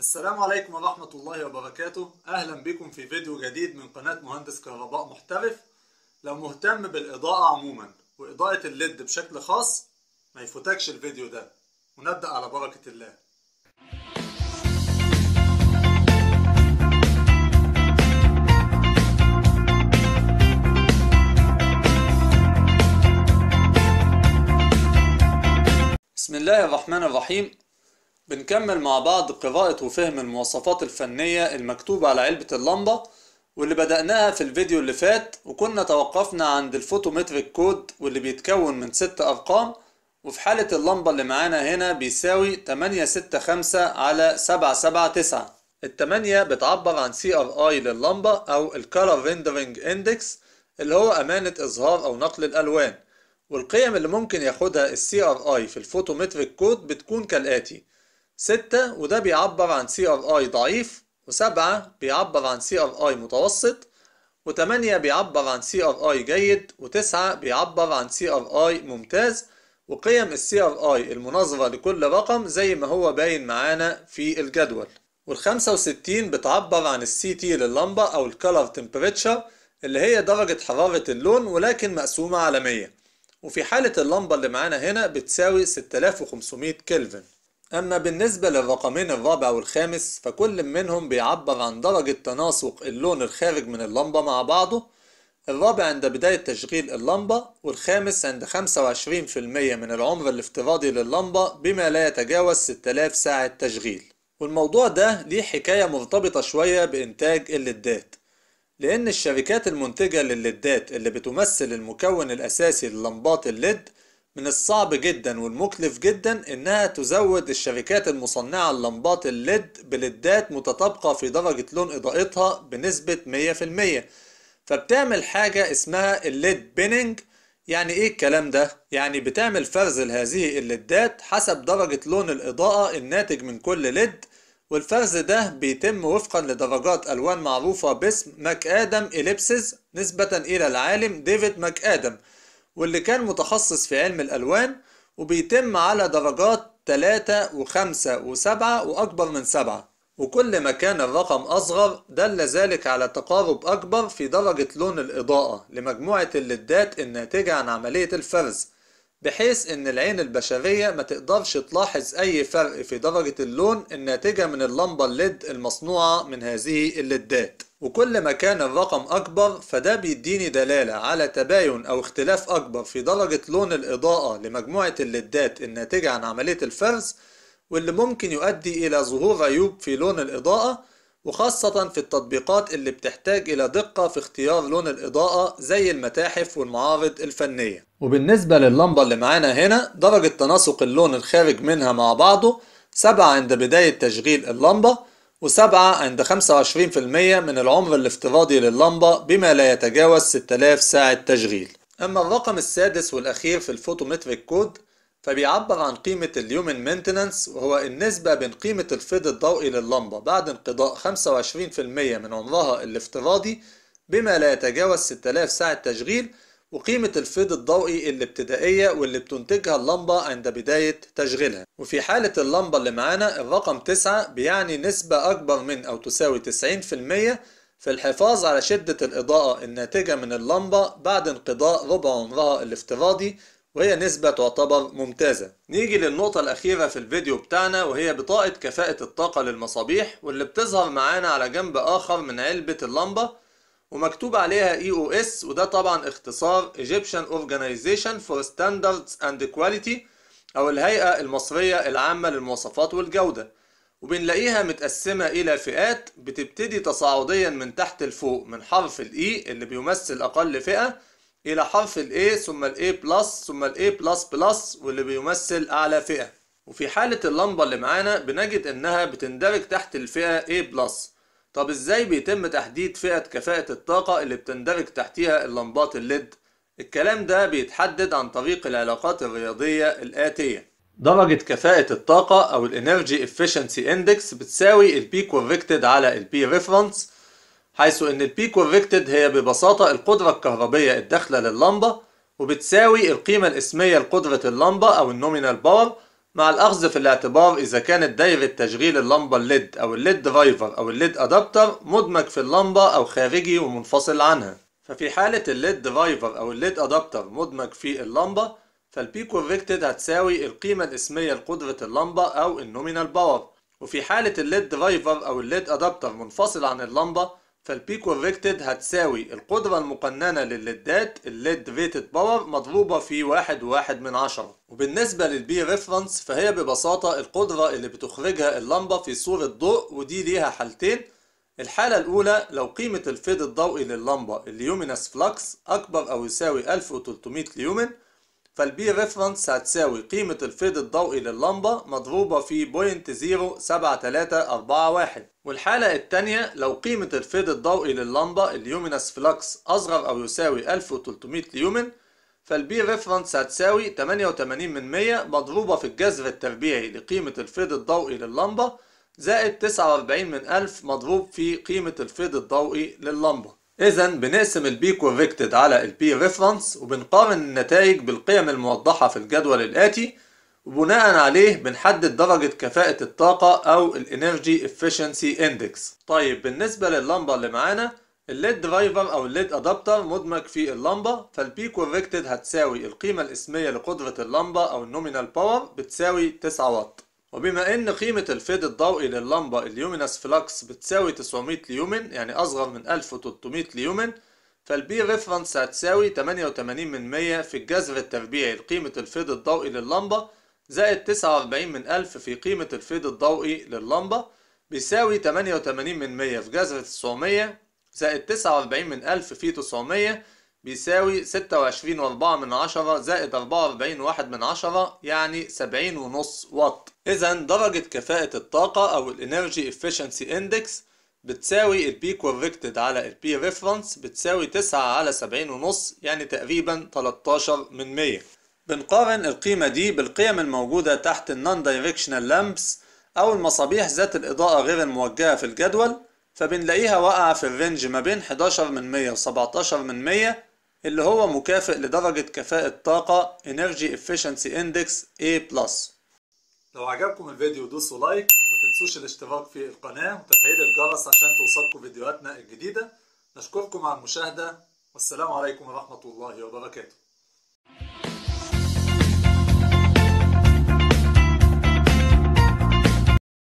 السلام عليكم ورحمة الله وبركاته أهلا بكم في فيديو جديد من قناة مهندس كهرباء محترف لو مهتم بالإضاءة عموما وإضاءة الليد بشكل خاص ما يفوتكش الفيديو ده ونبدأ على بركة الله بسم الله الرحمن الرحيم بنكمل مع بعض قراءة وفهم المواصفات الفنية المكتوبة على علبة اللمبة واللي بدأناها في الفيديو اللي فات وكنا توقفنا عند الفوتومتريك كود واللي بيتكون من ست أرقام وفي حالة اللمبة اللي معانا هنا بيساوي 865 على 779 التمانية بتعبر عن سي ار اي لللمبة أو Color Rendering Index اللي هو أمانة إظهار أو نقل الألوان والقيم اللي ممكن ياخدها السي ار اي في الفوتومتريك كود بتكون كالآتي ستة وده بيعبر عن سي ار اي ضعيف وسبعة بيعبر عن سي ار اي متوسط وتمانية بيعبر عن سي ار اي جيد وتسعة بيعبر عن سي ار اي ممتاز وقيم السي ار اي المناظرة لكل رقم زي ما هو باين معانا في الجدول والخمسة وستين بتعبر عن السي تي لللمبة أو الكالر تمبريتشر اللي هي درجة حرارة اللون ولكن مقسومة على مية وفي حالة اللمبة اللي معانا هنا بتساوي 6500 كلفن أما بالنسبة للرقمين الرابع والخامس فكل منهم بيعبر عن درجة تناسق اللون الخارج من اللمبة مع بعضه الرابع عند بداية تشغيل اللمبة والخامس عند 25% من العمر الافتراضي لللمبة بما لا يتجاوز 6000 ساعة تشغيل والموضوع ده ليه حكاية مرتبطة شوية بإنتاج الليدات لأن الشركات المنتجة للليدات اللي بتمثل المكون الأساسي للمبات الليد من الصعب جدا والمكلف جدا انها تزود الشركات المصنعة اللمبات الليد بلدات متطابقة في درجة لون اضاءتها بنسبة 100% فبتعمل حاجة اسمها الليد بيننج يعني ايه الكلام ده؟ يعني بتعمل فرز لهذه الليدات حسب درجة لون الاضاءة الناتج من كل ليد والفرز ده بيتم وفقا لدرجات ألوان معروفة باسم ماك آدم إليبسز نسبة إلى العالم ديفيد ماك آدم واللي كان متخصص في علم الألوان وبيتم على درجات 3 و5 و7 وأكبر من 7 وكل ما كان الرقم أصغر دل ذلك على تقارب أكبر في درجة لون الإضاءة لمجموعة الليدات الناتجة عن عملية الفرز بحيث إن العين البشرية ما تقدرش تلاحظ أي فرق في درجة اللون الناتجة من اللمبة الليد المصنوعة من هذه الليدات وكل ما كان الرقم أكبر فده بيديني دلالة على تباين أو اختلاف أكبر في درجة لون الإضاءة لمجموعة الليدات الناتجة عن عملية الفرز واللي ممكن يؤدي إلى ظهور عيوب في لون الإضاءة وخاصة في التطبيقات اللي بتحتاج إلى دقة في اختيار لون الإضاءة زي المتاحف والمعارض الفنية وبالنسبة لللمبة اللي معانا هنا درجة تناسق اللون الخارج منها مع بعضه سبعة عند بداية تشغيل اللمبة وسبعة عند 25% من العمر الافتراضي لللمبة بما لا يتجاوز 6000 ساعة تشغيل أما الرقم السادس والأخير في الفوتومتريك كود فبيعبر عن قيمة اليومن مينتننس وهو النسبة بين قيمة الفيض الضوئي لللمبة بعد انقضاء 25% من عمرها الافتراضي بما لا يتجاوز 6000 ساعة تشغيل وقيمة الفيض الضوئي الابتدائية واللي بتنتجها اللمبة عند بداية تشغيلها وفي حالة اللمبة اللي معانا الرقم 9 بيعني نسبة أكبر من أو تساوي 90% في الحفاظ على شدة الإضاءة الناتجة من اللمبة بعد انقضاء ربع عمرها الافتراضي وهي نسبة تعتبر ممتازة نيجي للنقطة الأخيرة في الفيديو بتاعنا وهي بطاقة كفاءة الطاقة للمصابيح واللي بتظهر معانا على جنب آخر من علبة اللمبة ومكتوب عليها EOS وده طبعا اختصار Egyptian Organization for Standards and Quality او الهيئة المصرية العامة للمواصفات والجودة وبنلاقيها متقسمة إلى فئات بتبتدي تصاعديا من تحت لفوق من حرف E اللي بيمثل أقل فئة إلى حرف A ثم A بلس ثم A بلس بلس واللي بيمثل أعلى فئة وفي حالة اللمبة اللي معانا بنجد إنها بتندرج تحت الفئة A بلس طب ازاي بيتم تحديد فئة كفاءة الطاقة اللي بتندرج تحتها اللمبات الليد؟ الكلام ده بيتحدد عن طريق العلاقات الرياضية الآتية درجة كفاءة الطاقة أو الـ Energy Efficiency Index بتساوي الـ P Corrected على الـ P Reference حيث ان الـ P Corrected هي ببساطة القدرة الكهربية الداخلة لللمبة وبتساوي القيمة الاسمية لقدرة اللمبة أو النومينال باور مع الأخذ في الاعتبار إذا كانت دايرة تشغيل اللمبة الليد أو الليد درايفر أو الليد أدابتر مدمج في اللمبة أو خارجي ومنفصل عنها ففي حالة الليد درايفر أو الليد أدابتر مدمج في اللمبة فالبي كوركتد هتساوي القيمة الاسمية لقدرة اللمبة أو النومينال باور وفي حالة الليد درايفر أو الليد أدابتر منفصل عن اللمبة فالبي كوركتد هتساوي القدرة المقننة للليدات الليد ريتد باور مضروبة في واحد واحد من عشرة وبالنسبة للبي ريفرنس فهي ببساطة القدرة اللي بتخرجها اللمبة في صورة ضوء ودي ليها حالتين الحالة الأولى لو قيمة الفيض الضوئي لللمبة اليومينس فلكس أكبر أو يساوي 1300 ليومن فالبي ريفرنس هتساوي قيمة الفيض الضوئي لللمبة مضروبة في بوينت زيرو سبعة تلاتة أربعة واحد والحالة التانية لو قيمة الفيض الضوئي لللمبة اليومينس فلكس أصغر أو يساوي 1300 ليومن فالبي ريفرنس هتساوي 88 من مية مضروبة في الجذر التربيعي لقيمة الفيض الضوئي لللمبة زائد 49 من ألف مضروب في قيمة الفيض الضوئي لللمبة إذا بنقسم البي كوركتد على البي ريفرنس وبنقارن النتائج بالقيم الموضحة في الجدول الآتي وبناء عليه بنحدد درجة كفاءة الطاقة أو الانرجي efficiency اندكس طيب بالنسبة لللمبة اللي معانا الليد درايفر أو الليد أدابتر مدمج في اللمبة فالبي كوركتد هتساوي القيمة الاسمية لقدرة اللمبة أو النومينال باور بتساوي 9 واط وبما ان قيمة الفيد الضوئي لللمبة اليومينس فلاكس بتساوي 900 ليومن يعني اصغر من 1300 ليومن فالبي ريفرنس هتساوي 88 من 100 في الجذر التربيعي لقيمة الفيد الضوئي لللمبة زائد 49 من 1000 في قيمة الفيد الضوئي لللمبة بيساوي 88 من 100 في جذر 900 زائد 49 من 1000 في 900 بيساوي ستة وعشرين وأربعة من عشرة زائد أربعة وأربعين واحد من عشرة يعني سبعين ونص واط إذا درجة كفاءة الطاقة أو الانرجي efficiency اندكس بتساوي البي كوركتد على البي ريفرنس بتساوي تسعة على سبعين ونص يعني تقريبا 13 من 100 بنقارن القيمة دي بالقيم الموجودة تحت النون دايركشنال لامبس أو المصابيح ذات الإضاءة غير الموجهة في الجدول فبنلاقيها واقعة في الرينج ما بين 11 من 100 و 17 من 100 اللي هو مكافئ لدرجة كفاءة طاقة Energy Efficiency Index A+. لو عجبكم الفيديو دوسوا لايك وما تنسوش الاشتراك في القناة وتفعيل الجرس عشان توصلكم فيديوهاتنا الجديدة نشكركم على المشاهدة والسلام عليكم ورحمة الله وبركاته